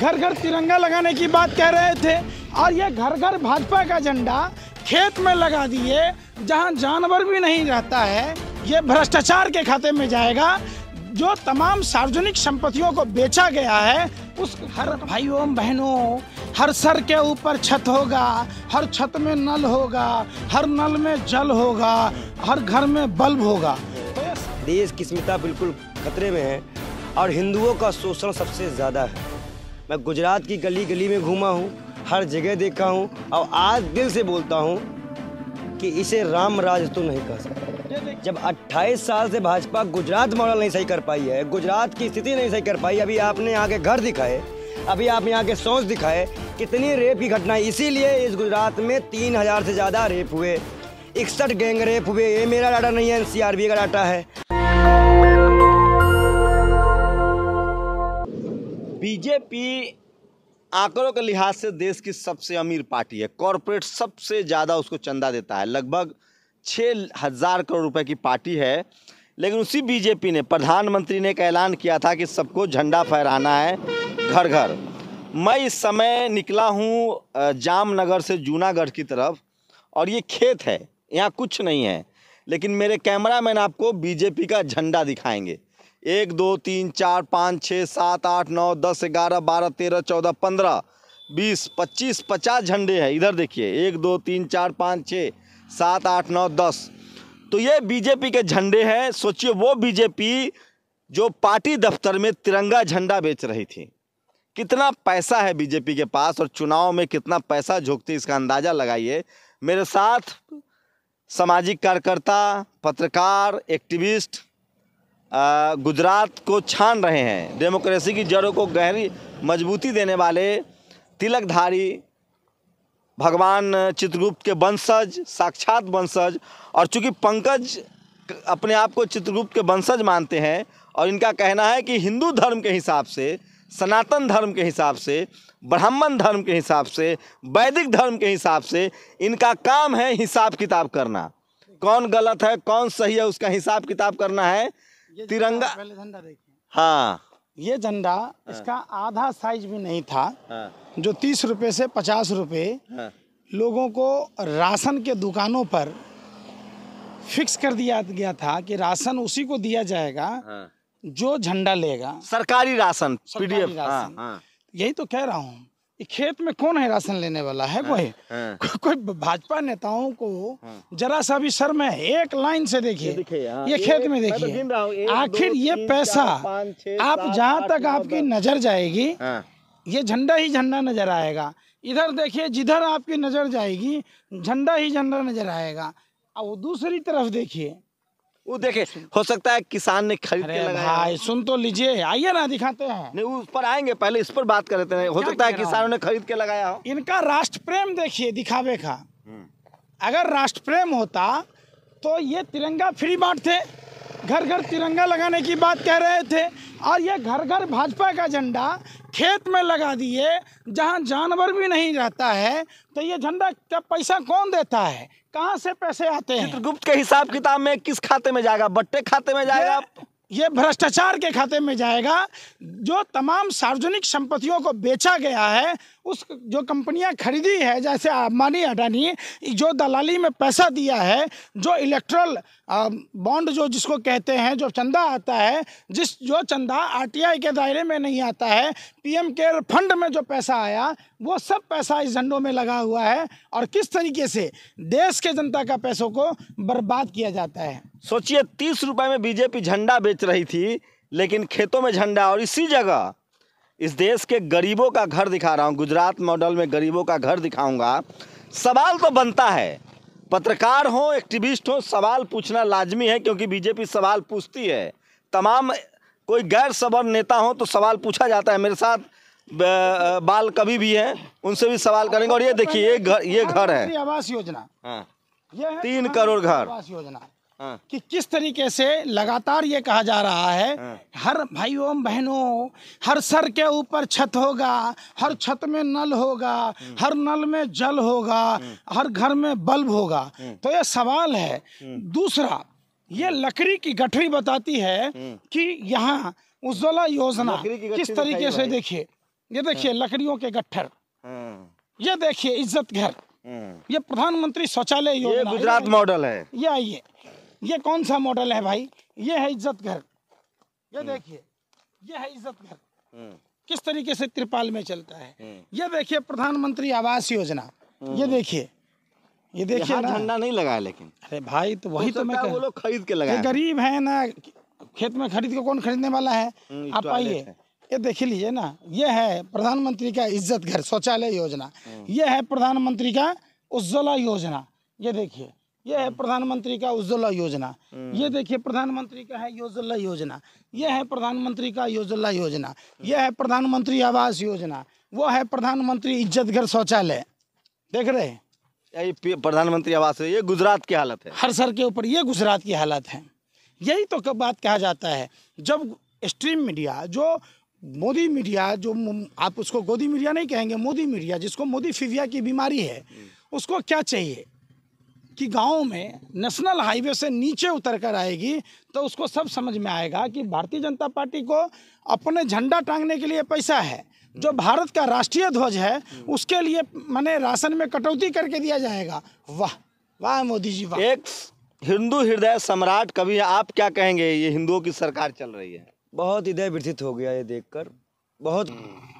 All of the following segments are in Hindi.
घर घर तिरंगा लगाने की बात कह रहे थे और ये घर घर भाजपा का झंडा खेत में लगा दिए जहां जानवर भी नहीं रहता है ये भ्रष्टाचार के खाते में जाएगा जो तमाम सार्वजनिक संपत्तियों को बेचा गया है उस हर भाइयों बहनों हर सर के ऊपर छत होगा हर छत में नल होगा हर नल में जल होगा हर घर में बल्ब होगा देश की स्मिता बिल्कुल खतरे में है और हिंदुओं का शोषण सबसे ज़्यादा है मैं गुजरात की गली गली में घूमा हूँ हर जगह देखा हूँ और आज दिल से बोलता हूँ कि इसे राम राज तो नहीं कह सकता जब 28 साल से भाजपा गुजरात मॉडल नहीं सही कर पाई है गुजरात की स्थिति नहीं सही कर पाई अभी आपने यहाँ के घर दिखाए अभी आप यहाँ के सोच दिखाए कितनी रेप की घटना इसीलिए इस गुजरात में तीन हज़ार से ज़्यादा रेप हुए इकसठ गैंग रेप हुए ये मेरा डाटा नहीं है एन का डाटा है बीजेपी आंकड़ों के लिहाज से देश की सबसे अमीर पार्टी है कॉरपोरेट सबसे ज़्यादा उसको चंदा देता है लगभग छः हज़ार करोड़ रुपए की पार्टी है लेकिन उसी बीजेपी ने प्रधानमंत्री ने एक ऐलान किया था कि सबको झंडा फहराना है घर घर मैं इस समय निकला हूँ जामनगर से जूनागढ़ की तरफ और ये खेत है यहाँ कुछ नहीं है लेकिन मेरे कैमरामैन आपको बीजेपी का झंडा दिखाएंगे एक दो तीन चार पाँच छः सात आठ नौ दस ग्यारह बारह तेरह चौदह पंद्रह बीस पच्चीस पचास झंडे हैं इधर देखिए एक दो तीन चार पाँच छः सात आठ नौ दस तो ये बीजेपी के झंडे हैं सोचिए वो बीजेपी जो पार्टी दफ्तर में तिरंगा झंडा बेच रही थी कितना पैसा है बीजेपी के पास और चुनाव में कितना पैसा झोंकती इसका अंदाज़ा लगाइए मेरे साथ सामाजिक कार्यकर्ता पत्रकार एक्टिविस्ट गुजरात को छान रहे हैं डेमोक्रेसी की जड़ों को गहरी मजबूती देने वाले तिलकधारी भगवान चित्रगुप्त के वंशज साक्षात वंशज और चूंकि पंकज अपने आप को चित्रगुप्त के वंशज मानते हैं और इनका कहना है कि हिंदू धर्म के हिसाब से सनातन धर्म के हिसाब से ब्राह्मण धर्म के हिसाब से वैदिक धर्म के हिसाब से इनका काम है हिसाब किताब करना कौन गलत है कौन सही है उसका हिसाब किताब करना है तिरंगा पहले झंडा देखिए हाँ ये झंडा हाँ। इसका आधा साइज भी नहीं था हाँ। जो तीस रुपए से पचास रुपए हाँ। लोगों को राशन के दुकानों पर फिक्स कर दिया गया था कि राशन उसी को दिया जाएगा हाँ। जो झंडा लेगा सरकारी राशन पीडीएफ हाँ, हाँ। यही तो कह रहा हूँ खेत में कौन है राशन लेने वाला है कोई हाँ, हाँ। को, कोई भाजपा नेताओं को हाँ। जरा सा भी शर्म है एक लाइन से देखिए ये खेत में तो देखिए आखिर ये पैसा आप जहाँ तक आपकी नजर जाएगी ये झंडा ही झंडा नजर आएगा इधर देखिए जिधर आपकी नजर जाएगी झंडा ही झंडा नजर आएगा और दूसरी तरफ देखिए वो देखे हो सकता है किसान ने खरीद के लगाया भाई सुन तो लीजिए आइए ना दिखाते हैं नहीं उस पर आएंगे पहले इस पर बात कर लेते हैं हो सकता है किसानों ने खरीद के लगाया हो इनका राष्ट्र प्रेम देखिए दिखावे का हम्म। अगर राष्ट्र प्रेम होता तो ये तिरंगा फ्री बांटते घर घर तिरंगा लगाने की बात कह रहे थे और ये घर घर भाजपा का झंडा खेत में लगा दिए जहाँ जानवर भी नहीं रहता है तो ये झंडा का पैसा कौन देता है कहाँ से पैसे आते हैं चित्रगुप्त के हिसाब किताब में किस खाते में जाएगा बट्टे खाते में जाएगा ये भ्रष्टाचार के खाते में जाएगा जो तमाम सार्वजनिक संपत्तियों को बेचा गया है उस जो कंपनियां खरीदी है जैसे अंबानी अडानी जो दलाली में पैसा दिया है जो इलेक्ट्रल बॉन्ड जो जिसको कहते हैं जो चंदा आता है जिस जो चंदा आरटीआई के दायरे में नहीं आता है पीएम केयर फंड में जो पैसा आया वो सब पैसा इस झंडों में लगा हुआ है और किस तरीके से देश के जनता का पैसों को बर्बाद किया जाता है सोचिए तीस रुपये में बीजेपी झंडा बेच रही थी लेकिन खेतों में झंडा और इसी जगह इस देश के गरीबों का घर दिखा रहा हूँ गुजरात मॉडल में गरीबों का घर दिखाऊंगा सवाल तो बनता है पत्रकार हो एक्टिविस्ट हो सवाल पूछना लाजमी है क्योंकि बीजेपी सवाल पूछती है तमाम कोई गैर सबर नेता हो तो सवाल पूछा जाता है मेरे साथ बाल कभी भी हैं उनसे भी सवाल करेंगे और ये देखिए ये घर ये घर है आवास योजना हाँ। तीन करोड़ घर आवास योजना हाँ। कि किस तरीके से लगातार ये कहा जा रहा है हाँ। हर भाइयों बहनों हर सर के ऊपर छत होगा हर छत में नल होगा हम्म। हर नल में जल होगा हम्म। हर घर में बल्ब होगा हम्म। तो ये सवाल है दूसरा ये लकड़ी की गठरी बताती है कि यहाँ उज्ज्वला योजना किस तरीके से देखिए ये हाँ। देखिए लकड़ियों के गठर ये देखिए इज्जत घर ये प्रधानमंत्री शौचालय योजना गुजरात मॉडल है ये आइए ये कौन सा मॉडल है भाई ये है इज्जत घर ये हम्म। देखिए ये है इज्जत घर हम्म। किस तरीके से त्रिपाल में चलता है हम्म। ये देखिए प्रधानमंत्री आवास योजना ये देखिए ये देखिए झंडा नहीं लगाया लेकिन अरे भाई तो वही तो, तो मैं वो लोग खरीद के लगा गरीब है ना खेत में खरीद के कौन खरीदने वाला है आप आइए ये देख लीजिए ना ये है प्रधानमंत्री का इज्जत घर शौचालय योजना ये है प्रधानमंत्री का उज्ज्वला योजना ये देखिए यह है हम्म। प्रधानमंत्री का उज्ज्वला योजना हम्म। ये देखिए प्रधानमंत्री का है योजला योजना यह है प्रधानमंत्री का योजला योजना यह है प्रधानमंत्री आवास योजना वो है प्रधानमंत्री इज्जत घर शौचालय देख रहे हैं यही प्रधानमंत्री आवास है ये गुजरात की हालत है हर सर के ऊपर ये गुजरात की हालत है यही तो बात कहा जाता है जब स्ट्रीम मीडिया जो मोदी मीडिया जो आप उसको गोदी मीडिया नहीं कहेंगे मोदी मीडिया जिसको मोदी फिविया की बीमारी है हम्म। उसको क्या चाहिए कि गाँव में नेशनल हाईवे से नीचे उतर कर आएगी तो उसको सब समझ में आएगा कि भारतीय जनता पार्टी को अपने झंडा टांगने के लिए पैसा है जो हम्म। भारत का राष्ट्रीय ध्वज है हम्म। उसके लिए मैंने राशन में कटौती करके दिया जाएगा वाह वाह मोदी जी वाह एक हिंदू हृदय सम्राट कभी आप क्या कहेंगे ये हिंदुओं की सरकार चल रही है बहुत हृदय व्यथित हो गया ये देखकर बहुत हम्म।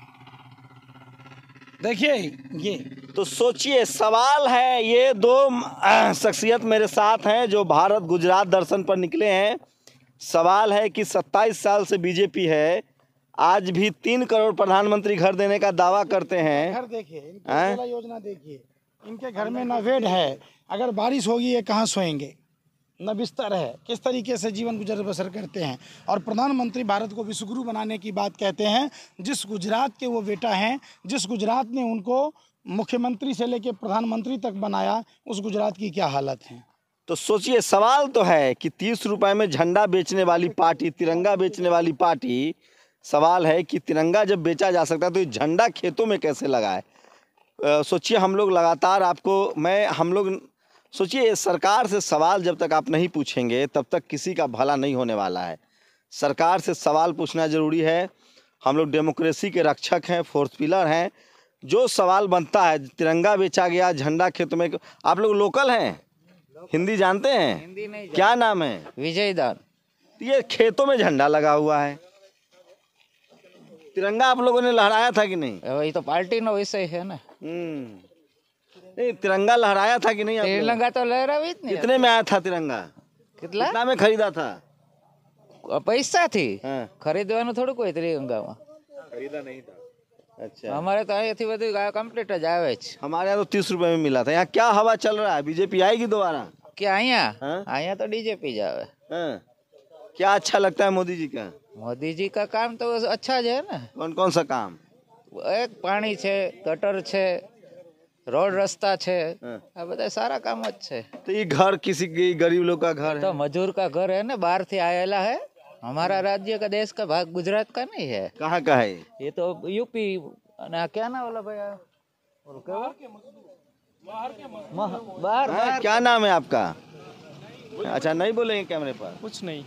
देखिए ये तो सोचिए सवाल है ये दो शख्सियत मेरे साथ हैं जो भारत गुजरात दर्शन पर निकले हैं सवाल है कि 27 साल से बीजेपी है आज भी तीन करोड़ प्रधानमंत्री घर देने का दावा करते हैं घर देखिए योजना देखिए इनके घर में ना है अगर बारिश होगी ये कहाँ सोएंगे न बिस्तर है किस तरीके से जीवन गुजर बसर करते हैं और प्रधानमंत्री भारत को विश्वगुरु बनाने की बात कहते हैं जिस गुजरात के वो बेटा हैं जिस गुजरात ने उनको मुख्यमंत्री से लेकर प्रधानमंत्री तक बनाया उस गुजरात की क्या हालत है तो सोचिए सवाल तो है कि तीस रुपए में झंडा बेचने वाली पार्टी तिरंगा बेचने वाली पार्टी सवाल है कि तिरंगा जब बेचा जा सकता है तो ये झंडा खेतों में कैसे लगाए सोचिए हम लोग लगातार आपको मैं हम लोग सोचिए सरकार से सवाल जब तक आप नहीं पूछेंगे तब तक किसी का भला नहीं होने वाला है सरकार से सवाल पूछना ज़रूरी है हम लोग डेमोक्रेसी के रक्षक हैं फोर्थ पिलर हैं जो सवाल बनता है तिरंगा बेचा गया झंडा खेत में आप लोग लोकल हैं हिंदी जानते हैं हिंदी नहीं क्या नाम है विजय दान ये खेतों में झंडा लगा हुआ है तिरंगा आप लोगों ने लहराया था कि नहीं वही तो पार्टी ना वैसे ही है ना हम्म। नहीं तिरंगा लहराया था कि नहीं तिरंगा तो लहरा भी इतने कितने में आया था तिरंगा कितना कितना में खरीदा था पैसा थी हाँ। खरीदवा थोड़ा कोई तिरंगा वहाँ खरीदा नहीं था अच्छा हमारे तो અહીંથી हमारे यहाँ तो तीस रुपए में मिला था यहाँ क्या हवा चल रहा है बीजेपी आएगी दोबारा क्या यहाँ यहाँ तो डीजेपी जावे हाँ। क्या अच्छा लगता है मोदी जी का मोदी जी का काम तो अच्छा है ना कौन कौन सा काम एक पानी छे गटर छे રોડ રસ્તા છે આ सारा काम કામ જ છે તો એ ઘર કિસી ગરીબ લોકો કા ઘર તો મજૂર કા ઘર હે ને બહાર થી આયેલા હે हमारा राज्य का देश का भाग गुजरात का नहीं है कहाँ का है ये तो यूपी क्या ना बोला भैया बाहर क्या नाम है आपका अच्छा नहीं बोले कैमरे पर कुछ नहीं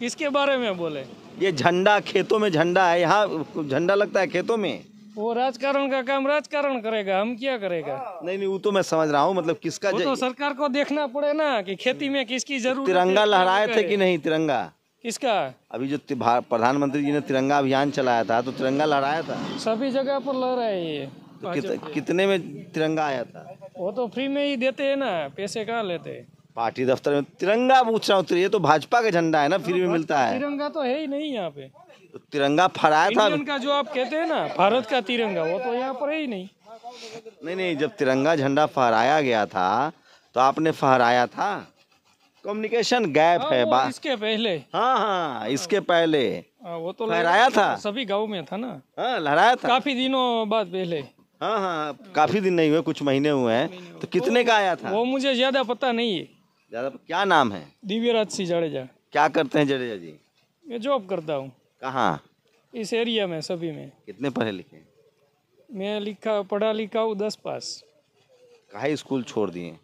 किसके बारे में बोले ये झंडा खेतों में झंडा है यहाँ झंडा लगता है खेतों में वो राजकारण का काम राजकारण करेगा हम क्या करेगा नहीं नहीं वो तो मैं समझ रहा हूँ मतलब किसका वो तो सरकार को देखना पड़े ना कि खेती में किसकी जरूरत तिरंगा लहराए थे कि नहीं तिरंगा किसका अभी जो प्रधानमंत्री जी ने तिरंगा अभियान चलाया था तो तिरंगा लहराया था सभी जगह पर लहराए ये तो कित, कितने में तिरंगा आया था वो तो फ्री में ही देते है ना पैसे कहाँ लेते पार्टी दफ्तर में तिरंगा पूछ रहा हूँ तो ये तो भाजपा का झंडा है ना हाँ, फ्री में मिलता है तिरंगा तो है ही नहीं यहाँ पे तिरंगा फहराया था उनका जो आप कहते हैं ना भारत का तिरंगा वो तो यहाँ पर है ही नहीं नहीं नहीं जब तिरंगा झंडा फहराया गया था तो आपने फहराया था कम्युनिकेशन गैप हाँ, है बात इसके पहले हाँ हाँ इसके पहले आ, हाँ, वो तो लहराया था सभी गांव में था ना हाँ लहराया था काफी दिनों बाद पहले हाँ हाँ काफी दिन नहीं हुए कुछ महीने हुए हैं तो कितने का आया था वो मुझे ज्यादा पता नहीं है ज्यादा क्या नाम है राज सिंह जडेजा क्या करते हैं जडेजा जी मैं जॉब करता हूँ कहाँ इस एरिया में सभी में कितने पढ़े लिखे मैं लिखा पढ़ा लिखा हूँ दस पास कहा स्कूल छोड़ दिए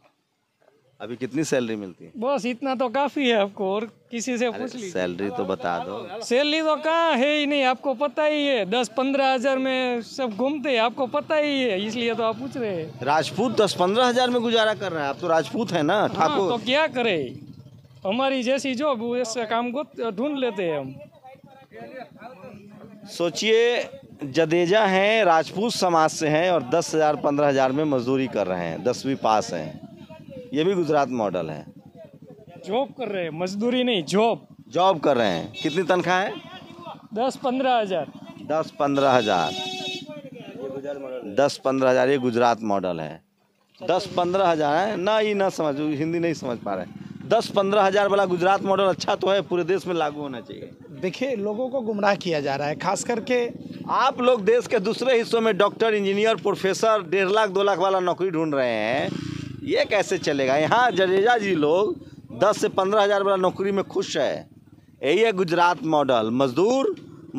अभी कितनी सैलरी मिलती है बस इतना तो काफी है आपको और किसी से पूछ ली सैलरी तो बता दो सैलरी तो कहाँ है ही नहीं आपको पता ही है दस पंद्रह हजार में सब घूमते हैं आपको पता ही है इसलिए तो आप पूछ रहे हैं राजपूत दस पंद्रह हजार में गुजारा कर रहे हैं आप तो राजपूत है ना हाँ, ठाकुर हाँ, तो क्या करे हमारी जैसी जॉब ऐसा काम को ढूंढ लेते हैं हम सोचिए जदेजा हैं राजपूत समाज से हैं और दस हज़ार पंद्रह हज़ार में मजदूरी कर रहे हैं दसवीं पास हैं ये भी गुजरात मॉडल है जॉब कर रहे हैं मजदूरी नहीं जॉब जॉब कर रहे हैं कितनी तनख्वाह है दस पंद्रह हज़ार दस पंद्रह हज़ार दस पंद्रह हज़ार ये गुजरात मॉडल है दस पंद्रह हज़ार है ना ये ना समझ हिंदी नहीं समझ पा रहे दस पंद्रह हज़ार वाला गुजरात मॉडल अच्छा तो है पूरे देश में लागू होना चाहिए देखिए लोगों को गुमराह किया जा रहा है खास करके आप लोग देश के दूसरे हिस्सों में डॉक्टर इंजीनियर प्रोफेसर डेढ़ लाख दो लाख वाला नौकरी ढूंढ रहे हैं ये कैसे चलेगा यहाँ जडेजा जी लोग दस से पंद्रह हज़ार वाला नौकरी में खुश है यही है गुजरात मॉडल मजदूर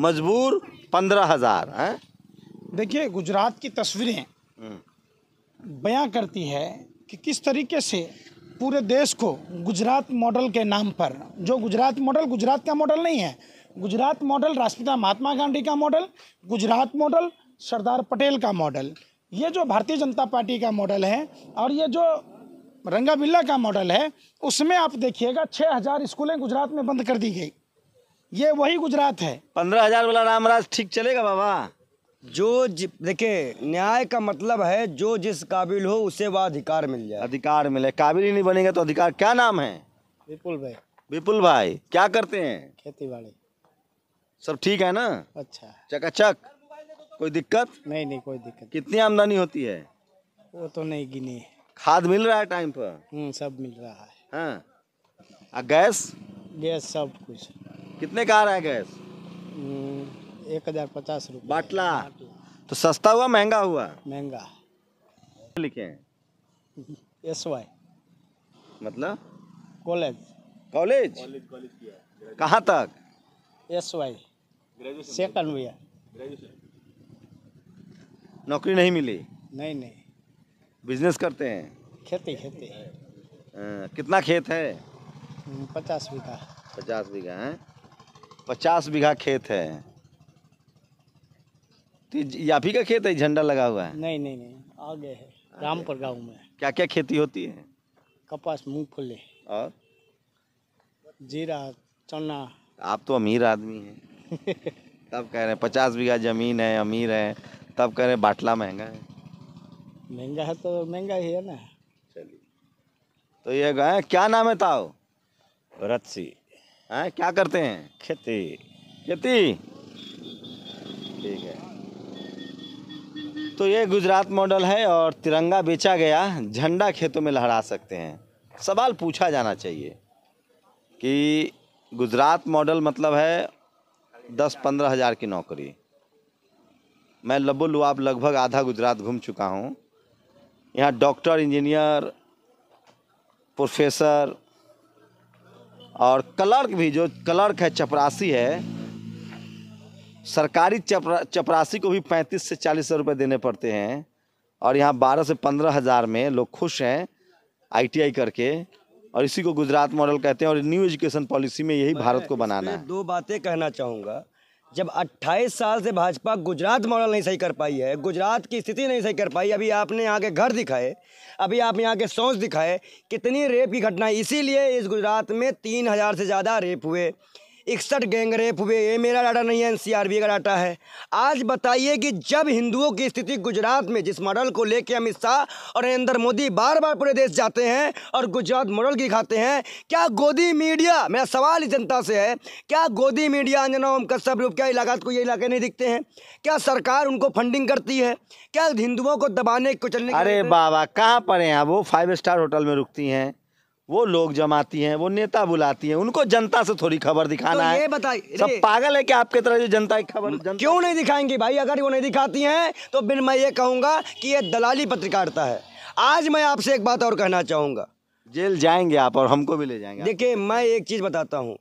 मजबूर पंद्रह हज़ार देखिए गुजरात की तस्वीरें हम्म। बयां करती है कि किस तरीके से पूरे देश को गुजरात मॉडल के नाम पर जो गुजरात मॉडल गुजरात का मॉडल नहीं है गुजरात मॉडल राष्ट्रपिता महात्मा गांधी का मॉडल गुजरात मॉडल सरदार पटेल का मॉडल ये जो भारतीय जनता पार्टी का मॉडल है और ये जो रंगा बिल्ला का मॉडल है उसमें आप देखिएगा छः हज़ार स्कूलें गुजरात में बंद कर दी गई ये वही गुजरात है पंद्रह हज़ार वाला रामराज ठीक चलेगा बाबा जो देखिए न्याय का मतलब है जो जिस काबिल हो उसे वह अधिकार मिल जाए अधिकार मिले काबिल ही नहीं बनेगा तो अधिकार क्या नाम है विपुल भाई विपुल भाई क्या करते हैं खेती बाड़ी सब ठीक है ना अच्छा चकाचक कोई दिक्कत नहीं नहीं कोई दिक्कत कितनी आमदनी होती है वो तो नहीं गिनी खाद मिल रहा है टाइम पर हम्म, सब मिल रहा है हाँ गैस गैस सब कुछ कितने का आ रहा है गैस हम्म, एक हजार पचास रुपये बाटला तो सस्ता हुआ महंगा हुआ महंगा लिखे हैं एस वाई मतलब कॉलेज कॉलेज कहाँ तक एस वाई सेकंड भैया नौकरी नहीं मिली नहीं नहीं बिजनेस करते हैं खेती खेती आ, कितना खेत है हम्म, पचास बीघा पचास बीघा है पचास बीघा खेत है तो ये का खेत है झंडा लगा हुआ है नहीं नहीं नहीं आगे है रामपुर गांव में क्या क्या खेती होती है कपास मूंगफली और जीरा चना आप तो अमीर आदमी हैं तब कह रहे हैं पचास बीघा ज़मीन है अमीर है तब कह रहे हैं बाटला महंगा है महंगा है तो महंगा ही है ना चलिए तो ये गाय क्या नाम है ताओ रत्सी हैं क्या करते हैं खेती खेती ठीक है तो ये गुजरात मॉडल है और तिरंगा बेचा गया झंडा खेतों में लहरा सकते हैं सवाल पूछा जाना चाहिए कि गुजरात मॉडल मतलब है दस पंद्रह हज़ार की नौकरी मैं लबो लुआब लगभग आधा गुजरात घूम चुका हूँ यहाँ डॉक्टर इंजीनियर प्रोफेसर और क्लर्क भी जो क्लर्क है चपरासी है सरकारी चपरा चपरासी को भी पैंतीस से चालीस हज़ार रुपये देने पड़ते हैं और यहाँ बारह से पंद्रह हज़ार में लोग खुश हैं आईटीआई करके और इसी को गुजरात मॉडल कहते हैं और न्यू एजुकेशन पॉलिसी में यही भारत को बनाना है दो बातें कहना चाहूँगा जब 28 साल से भाजपा गुजरात मॉडल नहीं सही कर पाई है गुजरात की स्थिति नहीं सही कर पाई अभी आपने यहाँ के घर दिखाए अभी आप यहाँ के सौंस दिखाए कितनी रेप की घटना इसीलिए इस गुजरात में तीन हज़ार से ज़्यादा रेप हुए इकसठ गैंगरेप हुए ये मेरा डाटा नहीं है एनसीआरबी का डाटा है आज बताइए कि जब हिंदुओं की स्थिति गुजरात में जिस मॉडल को लेकर अमित शाह और नरेंद्र मोदी बार बार पूरे देश जाते हैं और गुजरात मॉडल दिखाते हैं क्या गोदी मीडिया मेरा सवाल जनता से है क्या गोदी मीडिया अंजना ओम कश्यप रूप क्या इलाका को ये इलाके नहीं दिखते हैं क्या सरकार उनको फंडिंग करती है क्या हिंदुओं को दबाने कुचलने अरे बाबा कहाँ पर हैं वो फाइव स्टार होटल में रुकती हैं वो लोग जमाती हैं वो नेता बुलाती हैं उनको जनता से थोड़ी खबर दिखाना तो ये ये सब पागल है कि आपके तरह जो जनता की खबर क्यों नहीं दिखाएंगी भाई अगर वो नहीं दिखाती हैं तो फिर मैं ये कहूँगा कि ये दलाली पत्रकारिता है आज मैं आपसे एक बात और कहना चाहूँगा जेल जाएंगे आप और हमको भी ले जाएंगे देखिए मैं एक चीज़ बताता हूँ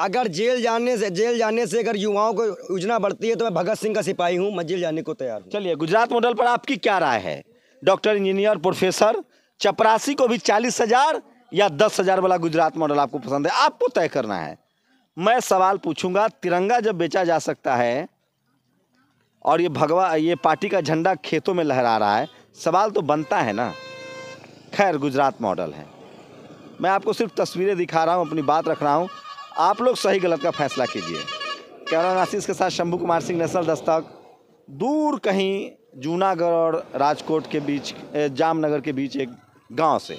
अगर जेल जाने से जेल जाने से अगर युवाओं को योजना बढ़ती है तो मैं भगत सिंह का सिपाही हूँ मैं जेल जाने को तैयार हूँ चलिए गुजरात मॉडल पर आपकी क्या राय है डॉक्टर इंजीनियर प्रोफेसर चपरासी को भी चालीस हजार या दस हज़ार वाला गुजरात मॉडल आपको पसंद है आपको तय करना है मैं सवाल पूछूंगा तिरंगा जब बेचा जा सकता है और ये भगवा ये पार्टी का झंडा खेतों में लहरा रहा है सवाल तो बनता है ना खैर गुजरात मॉडल है मैं आपको सिर्फ तस्वीरें दिखा रहा हूँ अपनी बात रख रहा हूँ आप लोग सही गलत का फैसला कीजिए कैमरा नासिस के साथ शंभू कुमार सिंह नेशनल दस्तक दूर कहीं जूनागढ़ और राजकोट के बीच जामनगर के बीच एक गांव से